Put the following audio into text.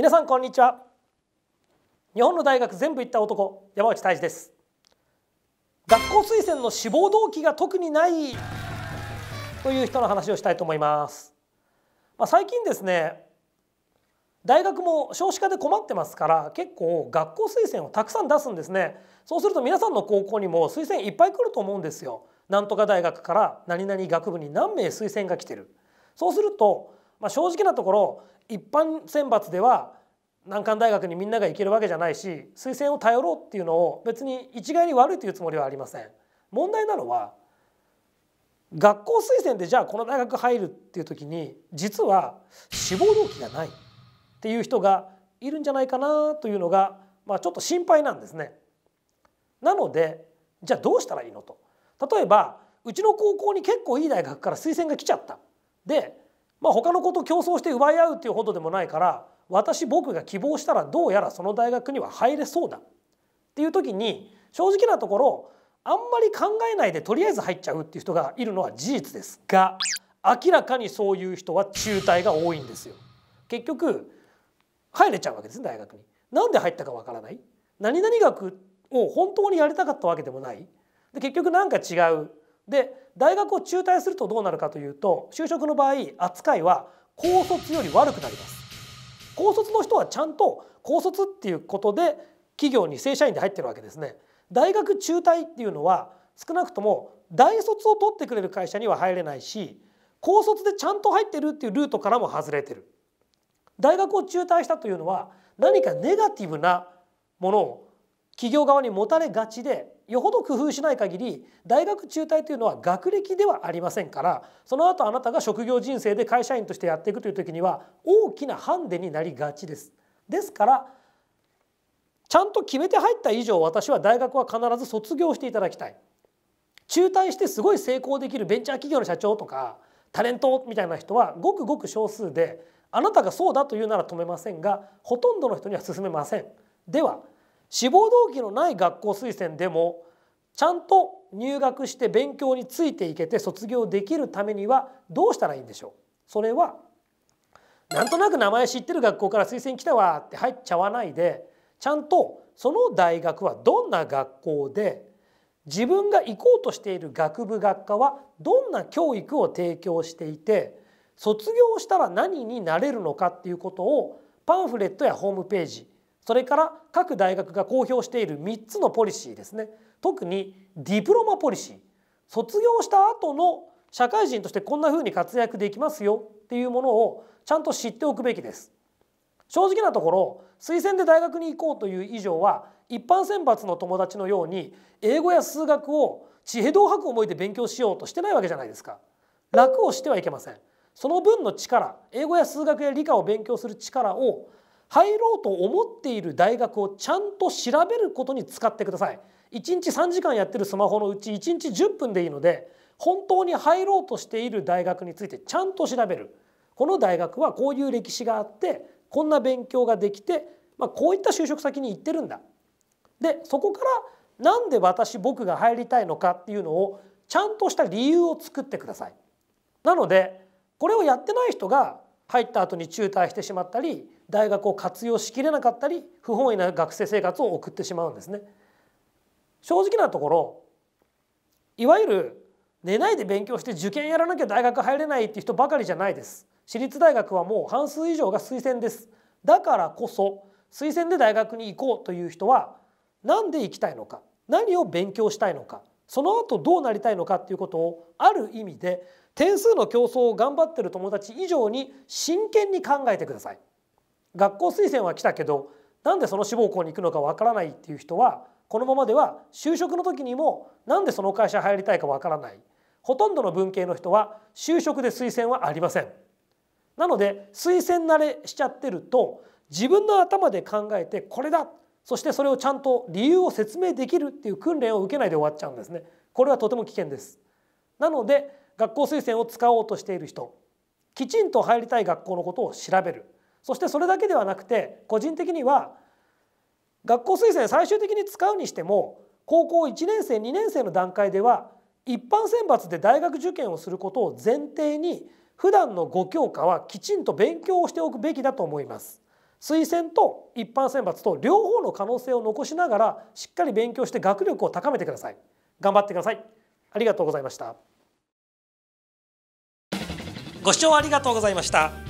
皆さんこんにちは日本の大学全部行った男山内泰治です学校推薦の志望動機が特にないという人の話をしたいと思います、まあ、最近ですね大学も少子化で困ってますから結構学校推薦をたくさん出すんですねそうすると皆さんの高校にも推薦いっぱい来ると思うんですよなんとか大学から何々学部に何名推薦が来てるそうするとまあ、正直なところ一般選抜では難関大学にみんなが行けるわけじゃないし推薦を頼ろうっていうのを別に一概に悪いというつもりはありません。問題なのは学校推薦でじゃあこの大学入るっていう時に実は志望動機がないっていう人がいるんじゃないかなというのが、まあ、ちょっと心配なんですね。なのでじゃあどうしたらいいのと。例えばうちの高校に結構いい大学から推薦が来ちゃった。でまあ、他の子と競争して奪い合うっていうほどでもないから私僕が希望したらどうやらその大学には入れそうだっていう時に正直なところあんまり考えないでとりあえず入っちゃうっていう人がいるのは事実ですが明らかにそういう人は中退が多いんですよ。結局入れちゃうわけですね大学に。なんで入ったかわからない何々学を本当にやりたかったわけでもないで結局なんか違うで大学を中退するとどうなるかというと就職の場合扱いは高卒より悪くなります高卒の人はちゃんと高卒っていうことで企業に正社員で入ってるわけですね大学中退っていうのは少なくとも大卒を取ってくれる会社には入れないし高卒でちゃんと入ってるっていうルートからも外れてる大学を中退したというのは何かネガティブなものを企業側に持たれがちでよほど工夫しない限り大学中退というのは学歴ではありませんからその後あなたが職業人生で会社員としてやっていくという時には大きなハンデになりがちです。ですからちゃんと決めて入った以上私は大学は必ず卒業していただきたい。中退してすごい成功できるベンチャー企業の社長とかタレントみたいな人はごくごく少数であなたがそうだというなら止めませんがほとんどの人には勧めません。では志望動機のない学校推薦でもちゃんと入学して勉強についていけて卒業できるためにはどうしたらいいんでしょうそれはなんとなく名前知ってる学校から推薦来たわって入っちゃわないでちゃんとその大学はどんな学校で自分が行こうとしている学部学科はどんな教育を提供していて卒業したら何になれるのかっていうことをパンフレットやホームページそれから各大学が公表している3つのポリシーですね特にディプロマポリシー卒業した後の社会人としてこんな風に活躍できますよっていうものをちゃんと知っておくべきです正直なところ推薦で大学に行こうという以上は一般選抜の友達のように英語や数学を地平道吐く思いで勉強しようとしてないわけじゃないですか楽をしてはいけませんその分の力英語や数学や理科を勉強する力を入ろうと思っている大学をちゃんと調べることに使ってください1日3時間やってるスマホのうち1日10分でいいので本当に入ろうとしている大学についてちゃんと調べるこの大学はこういう歴史があってこんな勉強ができて、まあ、こういった就職先に行ってるんだでそこからなんで私僕が入りたいのかっていうのをちゃんとした理由を作ってくださいなのでこれをやってない人が入った後に中退してしまったり大学を活用しきれなかったり不本意な学生生活を送ってしまうんですね。正直なところいわゆる寝ないで勉強して受験やらなきゃ大学入れないっていう人ばかりじゃないです。私立大学はもう半数以上が推薦です。だからこそ推薦で大学に行こうという人は何で行きたいのか何を勉強したいのかその後どうなりたいのかっていうことをある意味で点数の競争を頑張ってる友達以上に真剣に考えてください。学校推薦は来たけどなんでその志望校に行くのかわからないっていう人はこのままでは就職の時にもなんでその会社入りたいかわからないほとんどの文系の人は就職で推薦はありませんなので推薦慣れしちゃってると自分の頭で考えてこれだそしてそれをちゃんと理由を説明できるっていう訓練を受けないで終わっちゃうんですねこれはとても危険ですなので学校推薦を使おうとしている人きちんと入りたい学校のことを調べるそしてそれだけではなくて個人的には学校推薦最終的に使うにしても高校1年生2年生の段階では一般選抜で大学受験をすることを前提に普段の5教科はきちんと勉強をしておくべきだと思います。推薦と一般選抜と両方の可能性を残しながらしっかり勉強して学力を高めてください。頑張ってください。ありがとうございました。ご視聴ありがとうございました。